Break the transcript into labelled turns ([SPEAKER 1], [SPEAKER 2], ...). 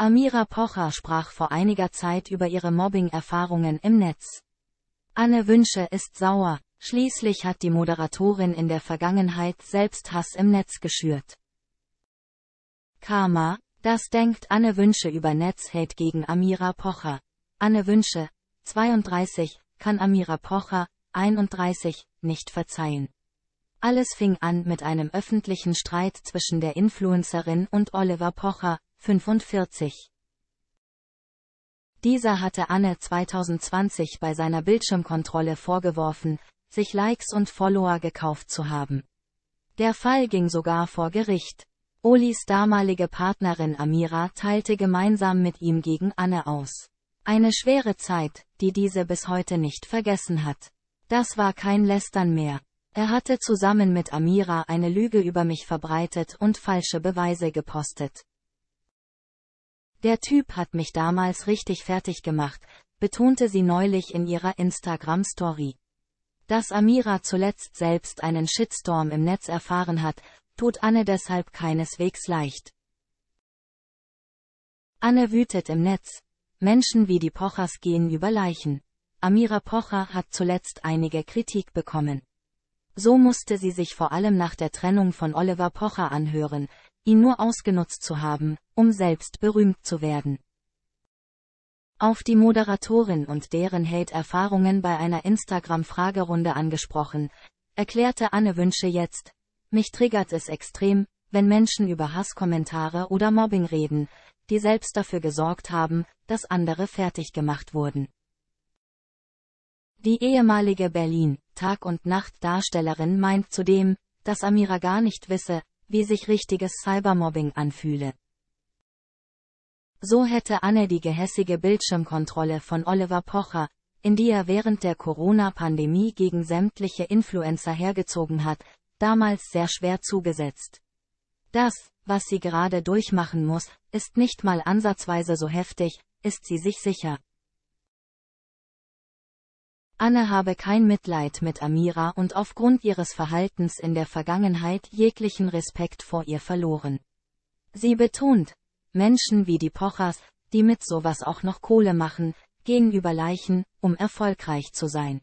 [SPEAKER 1] Amira Pocher sprach vor einiger Zeit über ihre Mobbing-Erfahrungen im Netz. Anne Wünsche ist sauer, schließlich hat die Moderatorin in der Vergangenheit selbst Hass im Netz geschürt. Karma, das denkt Anne Wünsche über Netzhate gegen Amira Pocher. Anne Wünsche, 32, kann Amira Pocher, 31, nicht verzeihen. Alles fing an mit einem öffentlichen Streit zwischen der Influencerin und Oliver Pocher, 45. Dieser hatte Anne 2020 bei seiner Bildschirmkontrolle vorgeworfen, sich Likes und Follower gekauft zu haben. Der Fall ging sogar vor Gericht. Olis damalige Partnerin Amira teilte gemeinsam mit ihm gegen Anne aus. Eine schwere Zeit, die diese bis heute nicht vergessen hat. Das war kein Lästern mehr. Er hatte zusammen mit Amira eine Lüge über mich verbreitet und falsche Beweise gepostet. Der Typ hat mich damals richtig fertig gemacht, betonte sie neulich in ihrer Instagram-Story. Dass Amira zuletzt selbst einen Shitstorm im Netz erfahren hat, tut Anne deshalb keineswegs leicht. Anne wütet im Netz. Menschen wie die Pochers gehen über Leichen. Amira Pocher hat zuletzt einige Kritik bekommen. So musste sie sich vor allem nach der Trennung von Oliver Pocher anhören, ihn nur ausgenutzt zu haben, um selbst berühmt zu werden. Auf die Moderatorin und deren Hate-Erfahrungen bei einer Instagram-Fragerunde angesprochen, erklärte Anne Wünsche jetzt, mich triggert es extrem, wenn Menschen über Hasskommentare oder Mobbing reden, die selbst dafür gesorgt haben, dass andere fertig gemacht wurden. Die ehemalige Berlin Tag- und Nacht-Darstellerin meint zudem, dass Amira gar nicht wisse, wie sich richtiges Cybermobbing anfühle. So hätte Anne die gehässige Bildschirmkontrolle von Oliver Pocher, in die er während der Corona-Pandemie gegen sämtliche Influencer hergezogen hat, damals sehr schwer zugesetzt. Das, was sie gerade durchmachen muss, ist nicht mal ansatzweise so heftig, ist sie sich sicher. Anne habe kein Mitleid mit Amira und aufgrund ihres Verhaltens in der Vergangenheit jeglichen Respekt vor ihr verloren. Sie betont, Menschen wie die Pochers, die mit sowas auch noch Kohle machen, gehen über Leichen, um erfolgreich zu sein.